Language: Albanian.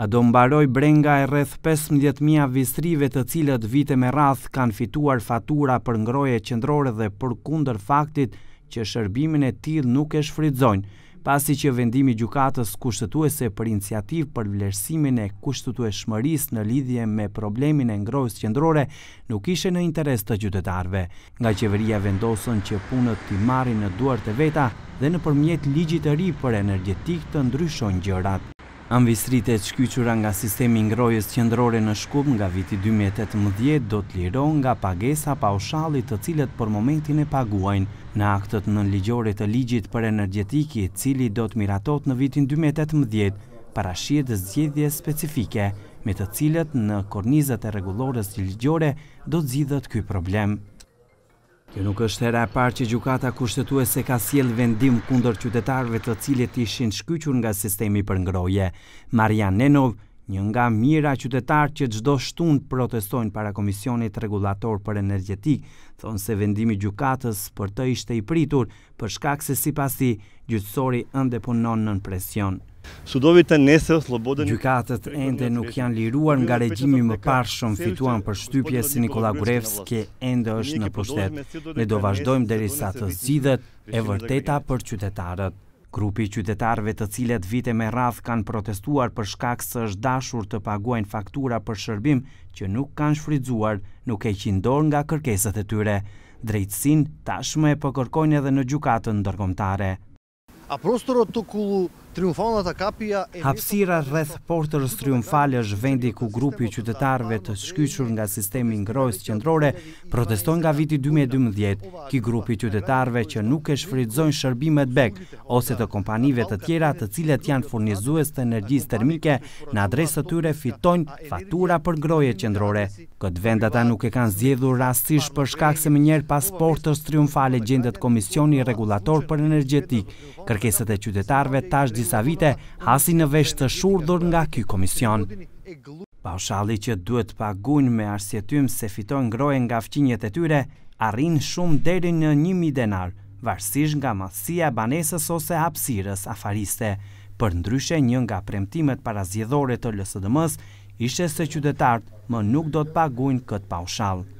a do mbaroj brenga e rreth 15.000 visrive të cilët vite me rath kanë fituar fatura për ngroje qëndrore dhe për kunder faktit që shërbimin e tid nuk e shfridzojnë, pasi që vendimi gjukatës kushtetuese për iniciativ për vlerësimin e kushtetue shmëris në lidhje me problemin e ngrojës qëndrore nuk ishe në interes të gjytetarve. Nga qeveria vendosën që punët ti marri në duar të veta dhe në përmjet ligjit e ri për energetik të ndryshon gjërat. Anvistrite të shkyqura nga sistemi ngrojës qëndrore në shkub nga viti 2018 do të liro nga pagesa pa ushalit të cilët për momentin e paguajnë në aktët në ligjore të ligjit për energjetiki cili do të miratot në vitin 2018 parashirë dhe zgjedhje specifike me të cilët në kornizat e regulores të ligjore do të zidhët këj problem. Kjo nuk është era e parë që gjukata kushtetue se ka siel vendim kundër qytetarve të cilët ishin shkyqur nga sistemi për ngroje. Marian Nenov, një nga mira qytetar që gjdo shtun protestojnë para Komisionit Regulator për Energetik, thonë se vendimi gjukatas për të ishte i pritur për shkak se si pasi gjytsori ndepunon nën presion. Gjukatët e nese ende nuk janë liruar nga regjimi më parë shumë fituan për shtypje si Nikola Gurevski ende është në pushtet. Ne do vazhdojmë deri sa të zgjidhet e vërteta për qytetarët. Grupi qytetarëve të cilet vite me rath kanë protestuar për shkak së është dashur të paguajnë faktura për shërbim që nuk kanë shfridzuar, nuk e qindor nga kërkeset e tyre. Drejtsin tashme e po përkërkojnë edhe në gjukatën ndërkomtare. A Hapsira rreth porterës triumfale është vendi ku grupi qytetarve të shkyqur nga sistemi ngrojës qëndrore protestojnë nga viti 2012, ki grupi qytetarve që nuk e shfridzojnë shërbimet bek, ose të kompanive të tjera të cilet janë furnizues të energjis termike në adresë të tyre fitojnë fatura për ngroje qëndrore. Këtë vendata nuk e kanë zjedhur rastish për shkak se më njerë pas porterës triumfale gjendet Komisioni Regulator për Energetik, kërkeset e qytetarve tash disa vite, hasi në vesh të shurdur nga ky komision. Paushalli që duhet pagun me arsjetym se fitojnë ngroje nga fqinjet e tyre, arrin shumë deri në 1.000 denar, varsish nga masia banesës ose hapsirës afariste. Për ndryshe një nga premtimet parazjedhore të lësëdëmës, ishe se qytetartë më nuk do të pagun këtë paushalë.